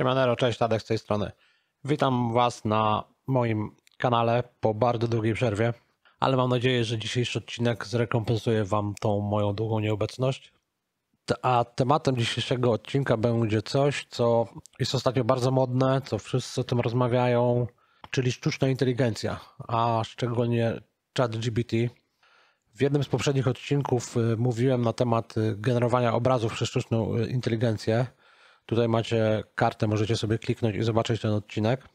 Siemanero, cześć, Tadek z tej strony. Witam Was na moim kanale po bardzo długiej przerwie, ale mam nadzieję, że dzisiejszy odcinek zrekompensuje Wam tą moją długą nieobecność. A tematem dzisiejszego odcinka będzie coś, co jest ostatnio bardzo modne, co wszyscy o tym rozmawiają, czyli sztuczna inteligencja, a szczególnie ChatGPT. W jednym z poprzednich odcinków y, mówiłem na temat y, generowania obrazów przez sztuczną y, inteligencję Tutaj macie kartę, możecie sobie kliknąć i zobaczyć ten odcinek.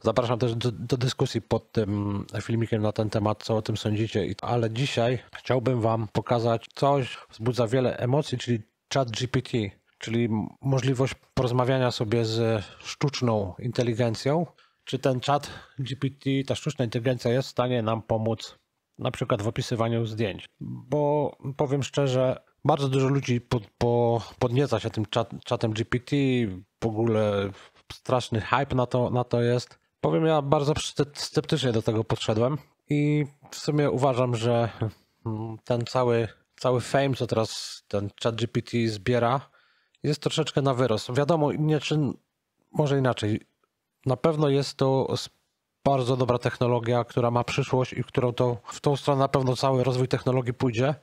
Zapraszam też do, do, dyskusji pod tym filmikiem na ten temat, co o tym sądzicie. Ale dzisiaj chciałbym Wam pokazać coś, wzbudza wiele emocji, czyli chat GPT, czyli możliwość porozmawiania sobie z sztuczną inteligencją. Czy ten chat GPT, ta sztuczna inteligencja jest w stanie nam pomóc na przykład w opisywaniu zdjęć? Bo powiem szczerze, bardzo dużo ludzi pod, po, podnieca się tym czat, czatem GPT, w ogóle straszny hype na to, na to jest. Powiem, ja bardzo sceptycznie do tego podszedłem i w sumie uważam, że mm, ten cały, cały fame, co teraz ten chat GPT zbiera, jest troszeczkę na wyrost. Wiadomo, nie, czy, może inaczej. Na pewno jest to bardzo dobra technologia, która ma przyszłość i którą to w tą stronę na pewno cały rozwój technologii pójdzie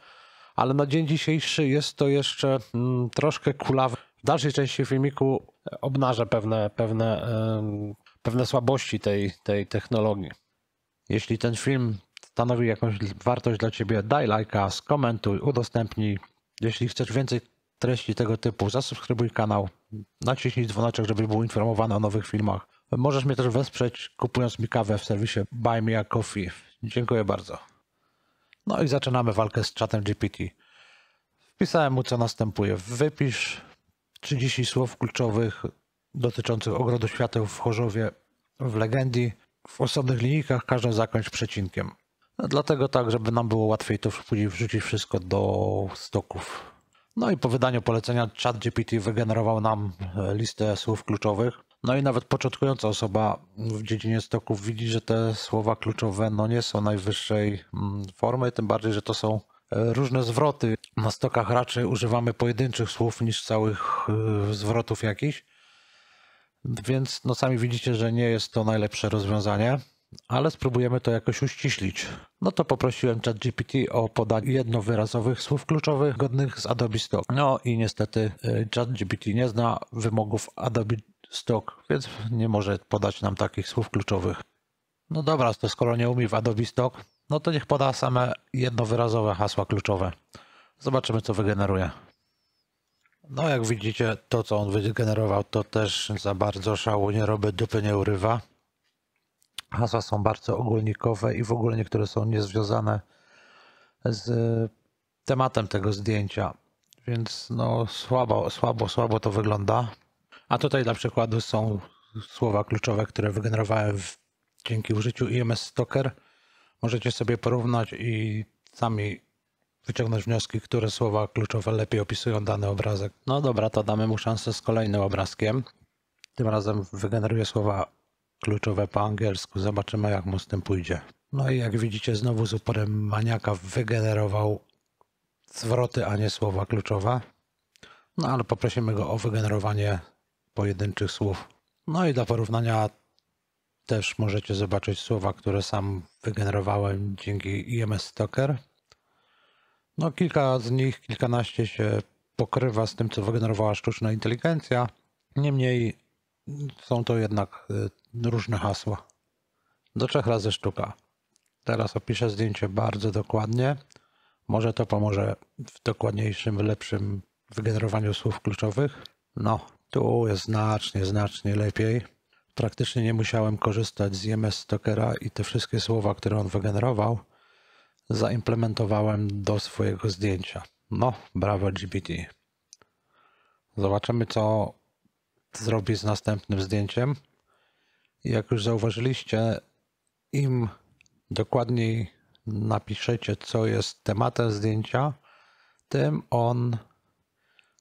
ale na dzień dzisiejszy jest to jeszcze mm, troszkę kulawe. W dalszej części filmiku obnażę pewne, pewne, pewne słabości tej, tej technologii. Jeśli ten film stanowi jakąś wartość dla Ciebie, daj lajka, skomentuj, udostępnij. Jeśli chcesz więcej treści tego typu, zasubskrybuj kanał, naciśnij dzwoneczek, żebyś był informowany o nowych filmach. Możesz mnie też wesprzeć kupując mi kawę w serwisie Buy Me a Coffee. Dziękuję bardzo. No i zaczynamy walkę z czatem GPT. Wpisałem mu, co następuje. Wypisz 30 słów kluczowych dotyczących ogrodu świateł w Chorzowie w legendii. W osobnych linijkach każdą zakończ przecinkiem. No, dlatego tak, żeby nam było łatwiej to później wrzucić wszystko do stoków. No i po wydaniu polecenia ChatGPT wygenerował nam e, listę słów kluczowych. No i nawet początkująca osoba w dziedzinie stoków widzi, że te słowa kluczowe no nie są najwyższej mm, formy, tym bardziej, że to są e, różne zwroty. Na stokach raczej używamy pojedynczych słów niż całych e, zwrotów jakichś. Więc no sami widzicie, że nie jest to najlepsze rozwiązanie, ale spróbujemy to jakoś uściślić. No to poprosiłem ChatGPT o podanie jednowyrazowych słów kluczowych godnych z Adobe Stock. No i niestety e, ChatGPT nie zna wymogów Adobe Stok, więc nie może podać nam takich słów kluczowych. No dobra, to skoro nie umie w Adobe Stock, no to niech poda same jednowyrazowe hasła kluczowe. Zobaczymy, co wygeneruje. No jak widzicie, to co on wygenerował, to też za bardzo szału nie robię, dupy nie urywa. Hasła są bardzo ogólnikowe i w ogóle niektóre są niezwiązane z e, tematem tego zdjęcia. Więc no słabo, słabo, słabo to wygląda. A tutaj dla przykładu są słowa kluczowe, które wygenerowałem w, dzięki użyciu IMS Stoker. Możecie sobie porównać i sami wyciągnąć wnioski, które słowa kluczowe lepiej opisują dany obrazek. No dobra, to damy mu szansę z kolejnym obrazkiem. Tym razem wygeneruje słowa kluczowe po angielsku. Zobaczymy, jak mu z tym pójdzie. No i jak widzicie, znowu z uporem maniaka wygenerował zwroty, a nie słowa kluczowe. No ale poprosimy go o wygenerowanie pojedynczych słów. No i dla porównania też możecie zobaczyć słowa, które sam wygenerowałem dzięki IMS e Stoker. No kilka z nich, kilkanaście się pokrywa z tym, co wygenerowała sztuczna inteligencja. Niemniej są to jednak y, różne hasła. Do trzech razy sztuka. Teraz opiszę zdjęcie bardzo dokładnie. Może to pomoże w dokładniejszym, lepszym wygenerowaniu słów kluczowych. No, tu jest znacznie, znacznie lepiej. Praktycznie nie musiałem korzystać z JMS e Stokera i te wszystkie słowa, które on wygenerował, zaimplementowałem do swojego zdjęcia. No, brawo GPT. Zobaczymy, co zrobi z następnym zdjęciem. Jak już zauważyliście, im dokładniej napiszecie, co jest tematem zdjęcia, tym on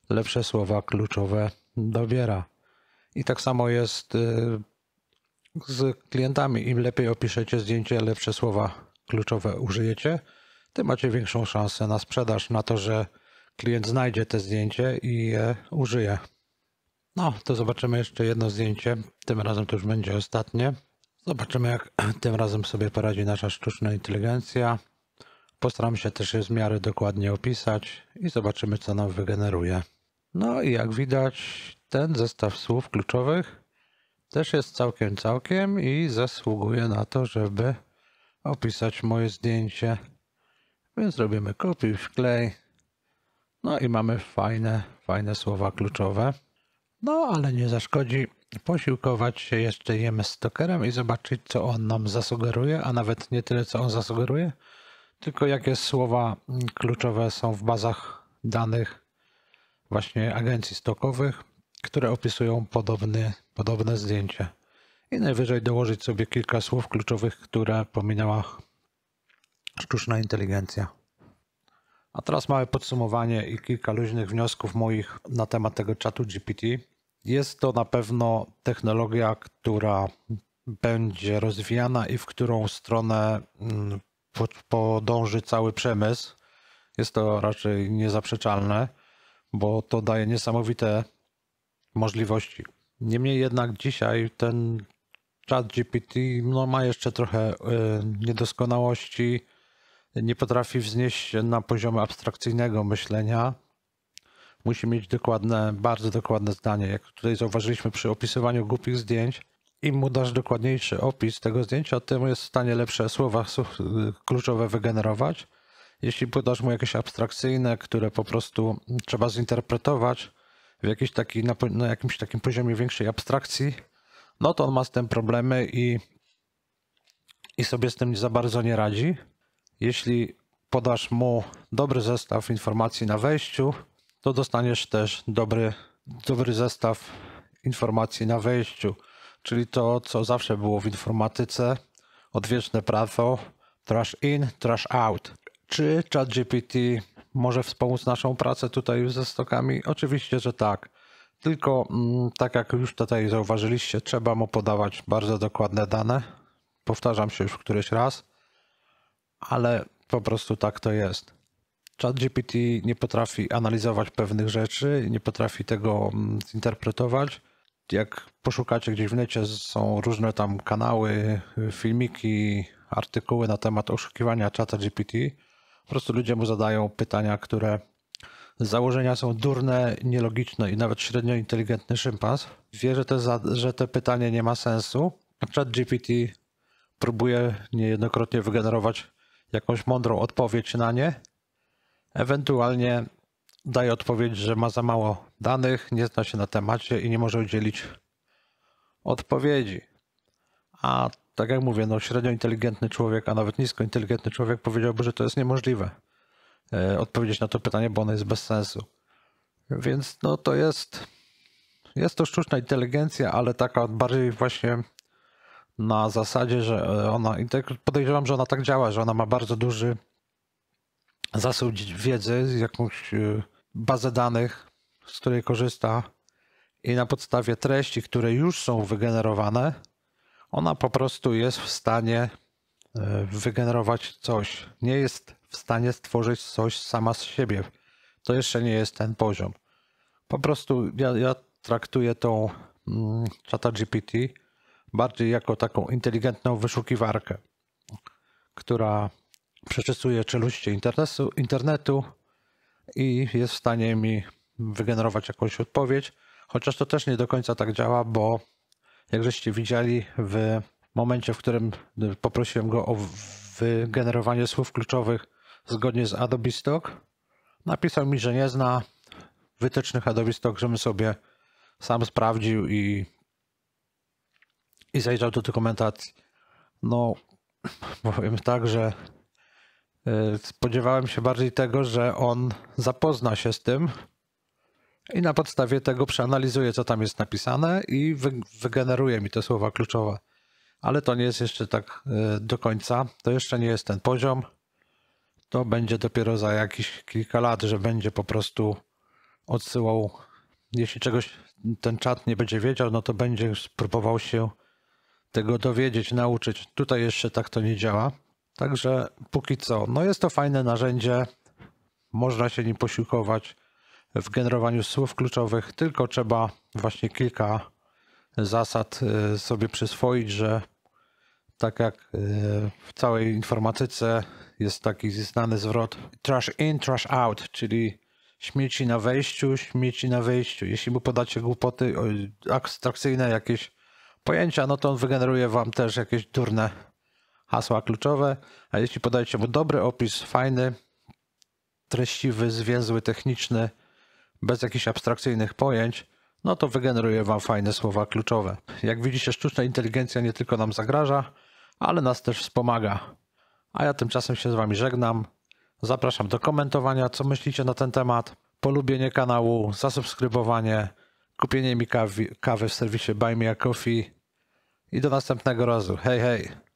lepsze słowa kluczowe dowiera. I tak samo jest y, z klientami. Im lepiej opiszecie zdjęcie, lepsze słowa kluczowe użyjecie, tym macie większą szansę na sprzedaż, na to, że klient znajdzie te zdjęcie i je użyje. No, to zobaczymy jeszcze jedno zdjęcie. Tym razem to już będzie ostatnie. Zobaczymy, jak tym razem sobie poradzi nasza sztuczna inteligencja. Postaram się też je w miarę dokładnie opisać i zobaczymy, co nam wygeneruje. No i jak widać, ten zestaw słów kluczowych też jest całkiem, całkiem i zasługuje na to, żeby opisać moje zdjęcie. Więc robimy kopiuj, wklej. No i mamy fajne, fajne słowa kluczowe. No ale nie zaszkodzi posiłkować się jeszcze jemy stokerem i zobaczyć, co on nam zasugeruje, a nawet nie tyle, co on zasugeruje, tylko jakie słowa kluczowe są w bazach danych właśnie agencji stokowych, które opisują podobny, podobne zdjęcie. I najwyżej dołożyć sobie kilka słów kluczowych, które pominęła sztuczna inteligencja. A teraz małe podsumowanie i kilka luźnych wniosków moich na temat tego czatu GPT. Jest to na pewno technologia, która będzie rozwijana i w którą stronę mm, podąży cały przemysł. Jest to raczej niezaprzeczalne bo to daje niesamowite możliwości. Niemniej jednak dzisiaj ten chat GPT no, ma jeszcze trochę y, niedoskonałości, nie potrafi wznieść się na poziomie abstrakcyjnego myślenia. Musi mieć dokładne, bardzo dokładne zdanie. Jak tutaj zauważyliśmy przy opisywaniu głupich zdjęć, im mu dasz dokładniejszy opis tego zdjęcia, tym jest w stanie lepsze słowa e, kluczowe wygenerować jeśli podasz mu jakieś abstrakcyjne, które po prostu trzeba zinterpretować w jakiś taki, na, na jakimś takim poziomie większej abstrakcji, no to on ma z tym problemy i, i sobie z tym za bardzo nie radzi. Jeśli podasz mu dobry zestaw informacji na wejściu, to dostaniesz też dobry, dobry zestaw informacji na wejściu, czyli to, co zawsze było w informatyce, odwieczne prawo, trash in, trash out. Czy ChatGPT może wspomóc naszą pracę tutaj ze stokami? Oczywiście, że tak. Tylko mm, tak jak już tutaj zauważyliście, trzeba mu podawać bardzo dokładne dane. Powtarzam się już któryś raz, ale po prostu tak to jest. ChatGPT nie potrafi analizować pewnych rzeczy, nie potrafi tego mm, zinterpretować. Jak poszukacie gdzieś w necie, są różne tam kanały, filmiki, artykuły na temat oszukiwania ChatGPT. GPT po prostu ludzie mu zadają pytania, które z założenia są durne, nielogiczne i nawet średnio inteligentny szympans wie, że te, za, że pytanie nie ma sensu. Chat GPT próbuje niejednokrotnie wygenerować jakąś mądrą odpowiedź na nie. Ewentualnie daje odpowiedź, że ma za mało danych, nie zna się na temacie i nie może udzielić odpowiedzi. A tak jak mówię, no średnio inteligentny człowiek, a nawet nisko inteligentny człowiek powiedziałby, że to jest niemożliwe e, odpowiedzieć na to pytanie, bo ono jest bez sensu. Więc no to jest, jest to sztuczna inteligencja, ale taka bardziej właśnie na zasadzie, że e, ona, tak podejrzewam, że ona tak działa, że ona ma bardzo duży zasób wiedzy, jakąś e, bazę danych, z której korzysta i na podstawie treści, które już są wygenerowane, ona po prostu jest w stanie e, wygenerować coś. Nie jest w stanie stworzyć coś sama z siebie. To jeszcze nie jest ten poziom. Po prostu ja, ja traktuję tą mm, czata GPT bardziej jako taką inteligentną wyszukiwarkę, która przeczysuje czeluście internetu, internetu i jest w stanie mi wygenerować jakąś odpowiedź. Chociaż to też nie do końca tak działa, bo jak żeście widzieli w momencie, w którym e, poprosiłem go o wygenerowanie słów kluczowych zgodnie z Adobe Stock, napisał mi, że nie zna wytycznych Adobe Stock, żebym sobie sam sprawdził i, i zajrzał do dokumentacji. No, powiem tak, że e, spodziewałem się bardziej tego, że on zapozna się z tym, i na podstawie tego przeanalizuję, co tam jest napisane i wygeneruje mi te słowa kluczowe. Ale to nie jest jeszcze tak e, do końca. To jeszcze nie jest ten poziom. To będzie dopiero za jakieś kilka lat, że będzie po prostu odsyłał. Jeśli czegoś ten czat nie będzie wiedział, no to będzie spróbował się tego dowiedzieć, nauczyć. Tutaj jeszcze tak to nie działa. Także póki co, no jest to fajne narzędzie, można się nim posiłkować w generowaniu słów kluczowych, tylko trzeba właśnie kilka zasad e, sobie przyswoić, że tak jak e, w całej informatyce jest taki znany zwrot trash in, trash out, czyli śmieci na wejściu, śmieci na wyjściu. Jeśli mu podacie głupoty abstrakcyjne jakieś pojęcia, no to on wygeneruje wam też jakieś durne hasła kluczowe, a jeśli podajecie mu dobry opis, fajny, treściwy, zwięzły, techniczny, bez jakichś abstrakcyjnych pojęć, no to wygeneruje Wam fajne słowa kluczowe. Jak widzicie, sztuczna inteligencja nie tylko nam zagraża, ale nas też wspomaga. A ja tymczasem się z Wami żegnam. Zapraszam do komentowania, co myślicie na ten temat, polubienie kanału, zasubskrybowanie, kupienie mi kawy, kawy w serwisie Buy Me a Coffee i do następnego razu. Hej, hej!